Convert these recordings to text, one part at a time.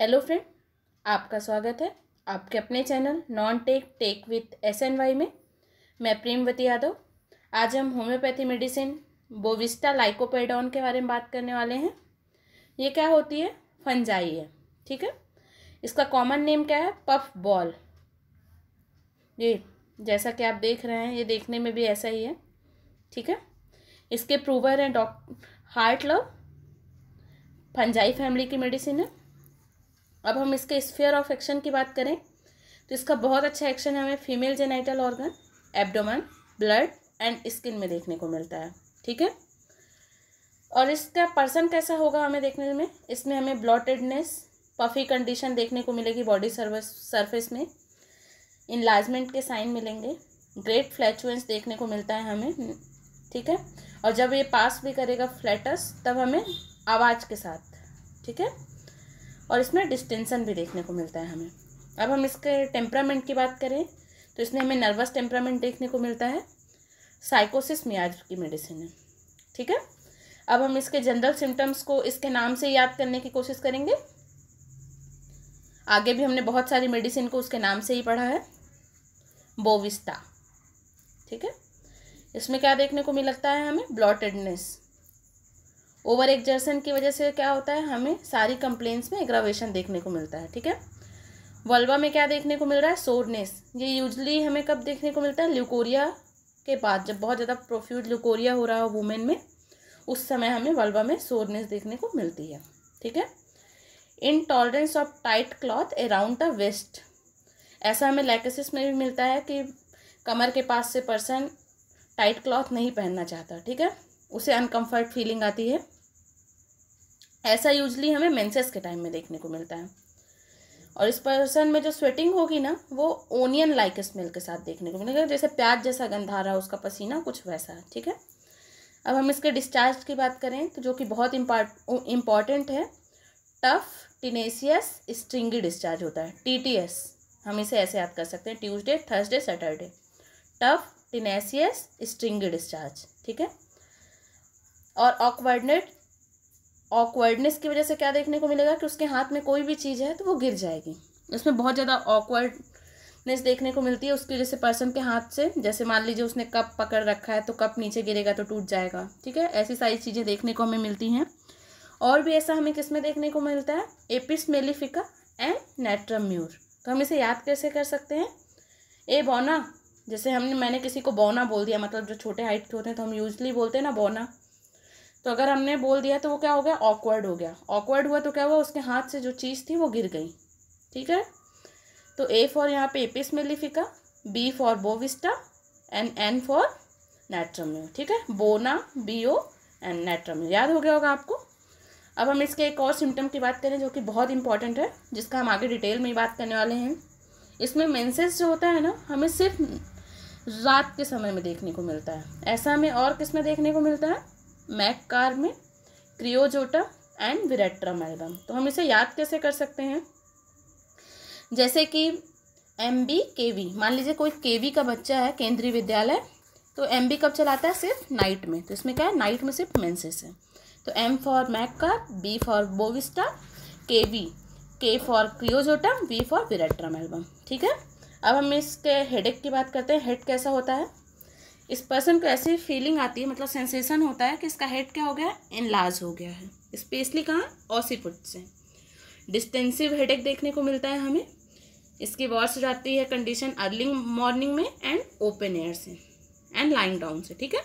hello friend आपका स्वागत है आपके अपने channel non tech tech with S N Y में मैं प्रेमवती यादव आज हम होम्योपैथी मेडिसिन बोविस्टा लाइकोपेडॉन के बारे में बात करने वाले हैं ये क्या होती है फंजाई है ठीक है इसका कॉमन नेम क्या है पफ बॉल ये जैसा कि आप देख रहे हैं ये देखने में भी ऐसा ही है ठीक है इसके प्रूवर हैं doctor Hartlaub fungi family की मेडिसिन है अब हम इसके स्फेयर ऑफ एक्शन की बात करें तो इसका बहुत अच्छा एक्शन हमें female genital organ abdomen blood and skin में देखने को मिलता है ठीक है और इसका पर्सन कैसा होगा हमें देखने में इसमें हमें ब्लॉटेडनेस पफी कंडीशन देखने को मिलेगी बॉडी सर्वस सर्फेस में इन्लाजमेंट के साइन मिलेंगे ग्रेट फ्लैचुएंस देखने को मिलता है हमें ठीक है और जब ये पास भी करेगा फ्लैटस तब हमें आवाज़ के साथ ठीक है और इसमें डिस्टेंसन भी देखने को मिलता है हमें अब हम इसके टेम्परामेंट की बात करें तो इसमें हमें नर्वस टेम्परामेंट देखने को मिलता है साइकोसिस मियाज की मेडिसिन है ठीक है अब हम इसके जनरल सिम्टम्स को इसके नाम से याद करने की कोशिश करेंगे आगे भी हमने बहुत सारी मेडिसिन को उसके नाम से ही पढ़ा है बोविस्टा ठीक है इसमें क्या देखने को मिलता है हमें ब्लॉटेडनेस ओवर एग्जर्सन की वजह से क्या होता है हमें सारी कंप्लेन्स में एग्रावेशन देखने को मिलता है ठीक है वल्वा में क्या देखने को मिल रहा है सोरनेस ये यूजली हमें कब देखने को मिलता है ल्यूकोरिया के बाद जब बहुत ज़्यादा प्रोफ्यूज ल्यूकोरिया हो रहा हो वुमेन में उस समय हमें वल्वा में सोरनेस देखने को मिलती है ठीक है intolerance of tight cloth around the waist ऐसा हमें लैकेसिस में भी मिलता है कि कमर के पास से पर्सन टाइट क्लॉथ नहीं पहनना चाहता ठीक है उसे अनकम्फर्ट फीलिंग आती है ऐसा यूजली हमें मेंसेस के टाइम में देखने को मिलता है और इस पर्सन में जो स्वेटिंग होगी ना वो ओनियन लाइक स्मेल के साथ देखने को मिलेगा जैसे प्याज जैसा गंध आ रहा है उसका पसीना कुछ वैसा ठीक है अब हम इसके डिस्चार्ज की बात करें तो जो कि बहुत इम्पॉर्टेंट है टफ टिनेसियस स्ट्रिंगी डिस्चार्ज होता है एस हम इसे ऐसे याद कर सकते हैं Tuesday Thursday Saturday tough tenacious stringy discharge ठीक है और ऑकवर्डनेट ऑकवर्डनेस की वजह से क्या देखने को मिलेगा कि उसके हाथ में कोई भी चीज़ है तो वो गिर जाएगी उसमें बहुत ज़्यादा ऑकवर्डनेस देखने को मिलती है उसकी वजह से पर्सन के हाथ से जैसे मान लीजिए उसने कप पकड़ रखा है तो कप नीचे गिरेगा तो टूट जाएगा ठीक है ऐसी सारी चीज़ें देखने को हमें मिलती हैं और भी ऐसा हमें किस में देखने को मिलता है एपिस मेलिफिका एंड नेट्रम्यूर तो हम इसे याद कैसे कर सकते हैं ए बौना जैसे हमने मैंने किसी को बौना बोल दिया मतलब जो छोटे हाइट के होते हैं तो हम यूजली बोलते हैं ना बौना तो अगर हमने बोल दिया तो वो क्या हो गया ऑकवर्ड हो गया ऑकवर्ड हुआ तो क्या हुआ उसके हाथ से जो चीज़ थी वो गिर गई ठीक है तो ए फॉर यहाँ पे Apis mellifica B for Bovista and N for natrum ठीक है बोना बी ओ एंड नेट्रम्यू याद हो गया होगा आपको अब हम इसके एक और सिम्टम की बात करें जो कि बहुत इंपॉर्टेंट है जिसका हम आगे डिटेल में बात करने वाले हैं इसमें मेंसेस जो होता है ना हमें सिर्फ रात के समय में देखने को मिलता है ऐसा हमें और किस में देखने को मिलता है मैक कार में क्रियोजोटा एंड विरेट्रम एल्बम तो हम इसे याद कैसे कर सकते हैं जैसे कि एम बी के वी मान लीजिए कोई के वी का बच्चा है केंद्रीय विद्यालय तो एम बी कब चलाता है सिर्फ नाइट में तो इसमें क्या है नाइट में सिर्फ मेन्सेस है तो एम फॉर मैक का B for Bovista K V K for kreosotum V for veratrum album ठीक है अब हम इसके हेडेक की बात करते हैं हेड कैसा होता है इस पर्सन को ऐसी फीलिंग आती है मतलब सेंसेशन होता है कि इसका हेड क्या हो गया इनलाज हो गया है स्पेशली कहाँ ऑसीपुट से डिस्टेंसिव हेड देखने को मिलता है हमें इसकी वॉर्स जाती है कंडीशन अर्ली मॉर्निंग में एंड ओपन एयर से एंड लाइंग डाउन से ठीक है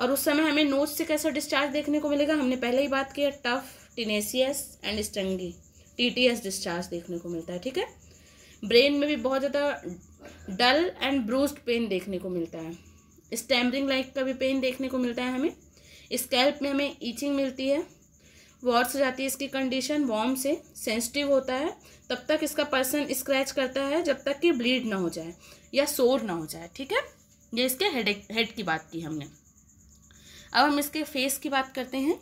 और उस समय हमें नोज से कैसा डिस्चार्ज देखने को मिलेगा हमने पहले ही बात की है tough tenacious and stringy TTS discharge देखने को मिलता है ठीक है ब्रेन में भी बहुत ज़्यादा डल एंड ब्रूस्ड पेन देखने को मिलता है स्टैमरिंग लाइक का भी पेन देखने को मिलता है हमें स्कैल्प में हमें ईचिंग मिलती है वॉर्स हो जाती है इसकी कंडीशन वॉर्म से सेंसिटिव होता है तब तक इसका पर्सन स्क्रैच करता है जब तक कि ब्लीड ना हो जाए या सोर ना हो जाए ठीक है ये इसके हेड हेड की बात की हमने अब हम इसके फेस की बात करते हैं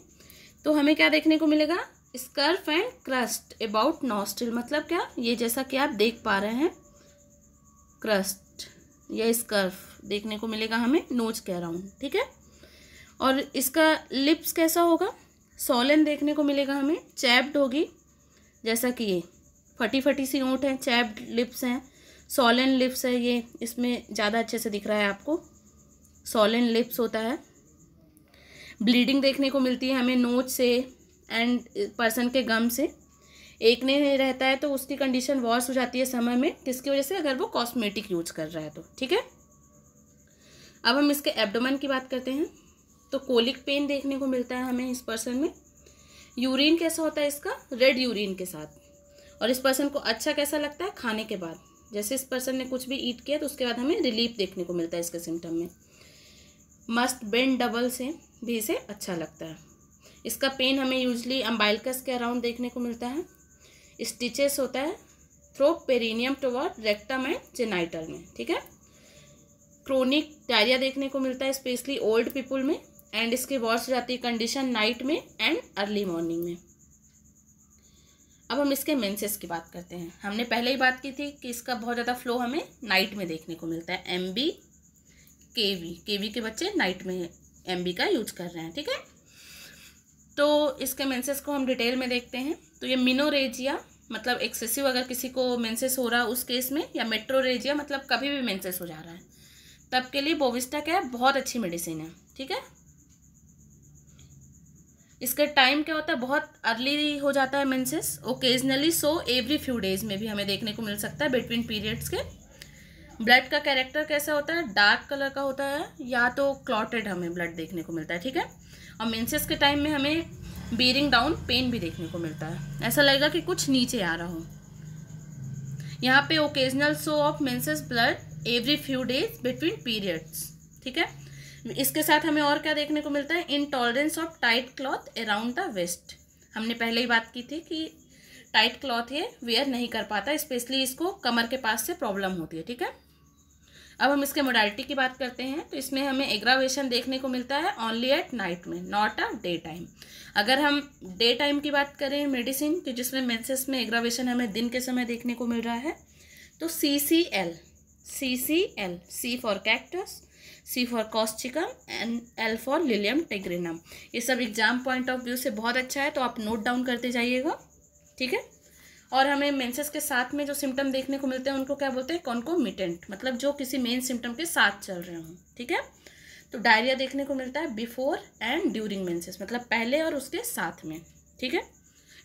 तो हमें क्या देखने को मिलेगा scurf and crust about nostril मतलब क्या ये जैसा कि आप देख पा रहे हैं क्रस्ट या स्कर्फ देखने को मिलेगा हमें नोज कह रहा हूँ ठीक है और इसका लिप्स कैसा होगा सोलन देखने को मिलेगा हमें चैप्ड होगी जैसा कि ये फटी फटी सी ऊँट है चैप्ड लिप्स हैं सोलन लिप्स है ये इसमें ज़्यादा अच्छे से दिख रहा है आपको सोलन लिप्स होता है ब्लीडिंग देखने को मिलती है हमें नोच से एंड पर्सन के गम से एक ने रहता है तो उसकी कंडीशन वर्स हो जाती है समय में किसकी वजह से अगर वो कॉस्मेटिक यूज कर रहा है तो ठीक है अब हम इसके एबडोमन की बात करते हैं तो कोलिक पेन देखने को मिलता है हमें इस पर्सन में यूरिन कैसा होता है इसका रेड यूरिन के साथ और इस पर्सन को अच्छा कैसा लगता है खाने के बाद जैसे इस पर्सन ने कुछ भी ईट किया तो उसके बाद हमें रिलीफ देखने को मिलता है इसके सिम्टम में मस्ट बेंड डबल से भी इसे अच्छा लगता है इसका पेन हमें यूजली अम्बाइलकस के अराउंड देखने को मिलता है स्टिचेस होता है through perineum toward rectum and genital में ठीक है क्रोनिक डायरिया देखने को मिलता है स्पेशली ओल्ड पीपुल में एंड इसके वर्ष जाती है कंडीशन नाइट में एंड अर्ली मॉर्निंग में अब हम इसके मेंसेस की बात करते हैं हमने पहले ही बात की थी कि इसका बहुत ज़्यादा फ्लो हमें नाइट में देखने को मिलता है M B K V K V K बच्चे नाइट में एम बी का यूज कर रहे हैं ठीक है तो इसके मेंसेस को हम डिटेल में देखते हैं तो ये मिनोरेजिया मतलब एक्सेसिव अगर किसी को मेंसेस हो रहा है उस केस में या मेट्रोरेजिया मतलब कभी भी मेंसेस हो जा रहा है तब के लिए बोविस्टा क्या है बहुत अच्छी मेडिसिन है ठीक है इसका टाइम क्या होता है बहुत अर्ली हो जाता है menses occasionally so every few days में भी हमें देखने को मिल सकता है बिटवीन पीरियड्स के ब्लड का कैरेक्टर कैसा होता है डार्क कलर का होता है या तो क्लॉटेड हमें ब्लड देखने को मिलता है ठीक है और मेंसेस के टाइम में हमें बीरिंग डाउन पेन भी देखने को मिलता है ऐसा लगेगा कि कुछ नीचे आ रहा हो यहाँ पे occasional show of menses blood every few days between periods ठीक है इसके साथ हमें और क्या देखने को मिलता है intolerance of tight cloth around the waist हमने पहले ही बात की थी कि टाइट क्लॉथ ये वेयर नहीं कर पाता स्पेशली इसको कमर के पास से प्रॉब्लम होती है ठीक है अब हम इसके मोडालिटी की बात करते हैं तो इसमें हमें एग्रावेशन देखने को मिलता है ओनली एट नाइट में नॉट अ डे टाइम अगर हम डे टाइम की बात करें मेडिसिन तो जिसमें मेन्सेस में एग्रावेशन हमें दिन के समय देखने को मिल रहा है तो C C L C C L C for cactus C for causticum and L for lilium tigrinum ये सब एग्जाम पॉइंट ऑफ व्यू से बहुत अच्छा है तो आप नोट डाउन करते जाइएगा ठीक है और हमें मेंसेस के साथ में जो सिम्टम देखने को मिलते हैं उनको क्या बोलते हैं कॉन्कोमिटेंट मतलब जो किसी मेन सिम्टम के साथ चल रहे हों ठीक है तो डायरिया देखने को मिलता है बिफोर एंड ड्यूरिंग मेंसेस मतलब पहले और उसके साथ में ठीक है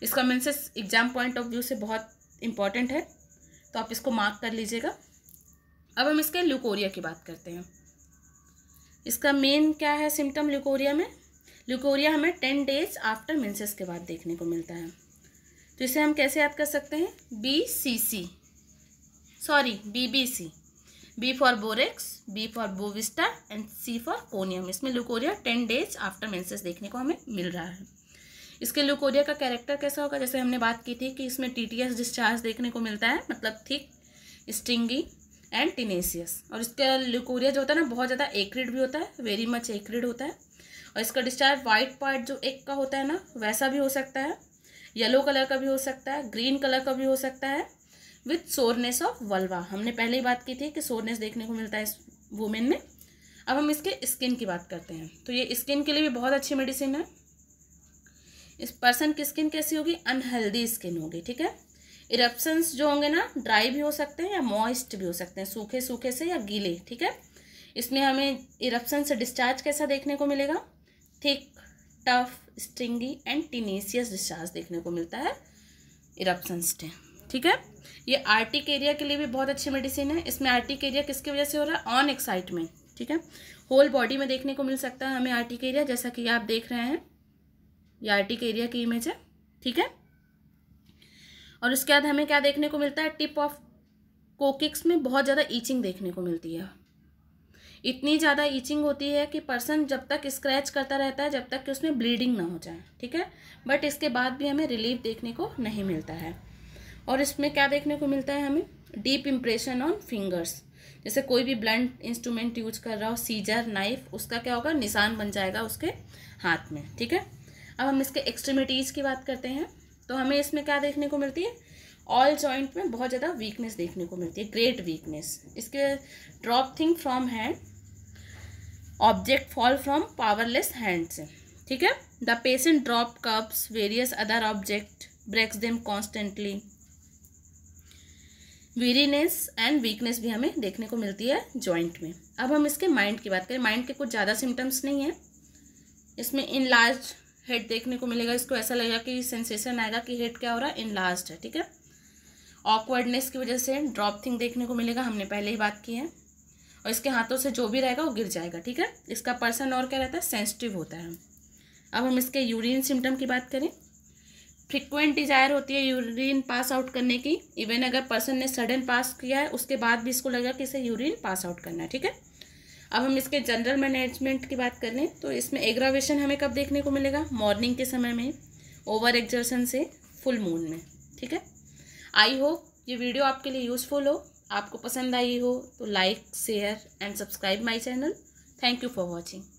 इसका menses exam point of view से बहुत इंपॉर्टेंट है तो आप इसको मार्क कर लीजिएगा अब हम इसके ल्यूकोरिया की बात करते हैं इसका मेन क्या है सिम्टम ल्यूकोरिया में ल्यूकोरिया हमें टेन डेज आफ्टर मेंसेस के बाद देखने को मिलता है तो इसे हम कैसे याद कर सकते हैं B C C sorry B B C B for borax B for Bovista and C for conium इसमें leucorrhoea ten days after menses देखने को हमें मिल रहा है इसके लुकोरिया का कैरेक्टर कैसा होगा जैसे हमने बात की थी कि इसमें टी टी एस डिस्चार्ज देखने को मिलता है मतलब थिक स्टिंगी एंड टिनेसियस और इसका ल्यूकोरिया जो होता है ना बहुत ज़्यादा एक्रिड भी होता है वेरी मच एक्रिड होता है और इसका डिस्चार्ज वाइट पार्ट जो एक का होता है ना वैसा भी हो सकता है येलो कलर का भी हो सकता है ग्रीन कलर का भी हो सकता है विथ सोरनेस ऑफ वल्वा हमने पहले ही बात की थी कि सोरनेस देखने को मिलता है इस वुमेन में अब हम इसके स्किन की बात करते हैं तो ये स्किन के लिए भी बहुत अच्छी मेडिसिन है इस पर्सन की स्किन कैसी होगी अनहेल्दी स्किन होगी ठीक है इरप्शंस जो होंगे ना ड्राई भी हो सकते हैं या मॉइस्ट भी हो सकते हैं सूखे सूखे से या गीले ठीक है इसमें हमें इरप्शन से डिस्चार्ज कैसा देखने को मिलेगा ठीक tough stringy and tenacious discharge देखने को मिलता है इरप्शन स्टेम ठीक है ये आर्टिक एरिया के लिए भी बहुत अच्छी मेडिसिन है इसमें आर्टिक एरिया किसकी वजह से हो रहा है ऑन एक्साइटमेंट ठीक है होल बॉडी में देखने को मिल सकता है हमें आर्टिक एरिया जैसा कि आप देख रहे हैं ये आर्टिक एरिया की इमेज है ठीक है और उसके बाद हमें क्या देखने को मिलता है टिप ऑफ कोकिक्स में बहुत ज़्यादा ईचिंग देखने को मिलती है इतनी ज़्यादा ईचिंग होती है कि पर्सन जब तक स्क्रैच करता रहता है जब तक कि उसमें ब्लीडिंग ना हो जाए ठीक है बट इसके बाद भी हमें रिलीफ देखने को नहीं मिलता है और इसमें क्या देखने को मिलता है हमें डीप इम्प्रेशन ऑन फिंगर्स जैसे कोई भी ब्लंट इंस्ट्रूमेंट यूज कर रहा हो सीजर नाइफ उसका क्या होगा निशान बन जाएगा उसके हाथ में ठीक है अब हम इसके एक्सट्रीमिटीज़ की बात करते हैं तो हमें इसमें क्या देखने को मिलती है ऑल जॉइंट में बहुत ज़्यादा वीकनेस देखने को मिलती है ग्रेट वीकनेस इसके drop thing from hand object fall from powerless hand से ठीक है the patient drop cups various other object breaks them constantly weariness and weakness भी हमें देखने को मिलती है जॉइंट में अब हम इसके माइंड की बात करें माइंड के कुछ ज़्यादा सिम्टम्स नहीं है इसमें इन लार्ज हेड देखने को मिलेगा इसको ऐसा लगेगा कि सेंसेशन आएगा कि हेड क्या हो रहा है इनलार्ज है ठीक है ऑकवर्डनेस की वजह से ड्रॉप थिंग देखने को मिलेगा हमने पहले ही बात की है और इसके हाथों से जो भी रहेगा वो गिर जाएगा ठीक है इसका पर्सन और क्या रहता है सेंसिटिव होता है अब हम इसके यूरिन सिम्टम की बात करें फ्रिक्वेंट डिजायर होती है यूरिन पास आउट करने की इवन अगर पर्सन ने सडन पास किया है उसके बाद भी इसको लगेगा कि इसे यूरिन पास आउट करना है ठीक है अब हम इसके जनरल मैनेजमेंट की बात कर लें तो इसमें एग्रावेशन हमें कब देखने को मिलेगा मॉर्निंग के समय में ओवर एग्जर्सन से फुल मून में ठीक है आई होप ये वीडियो आपके लिए यूज़फुल हो आपको पसंद आई हो तो like share and subscribe my channel thank you for watching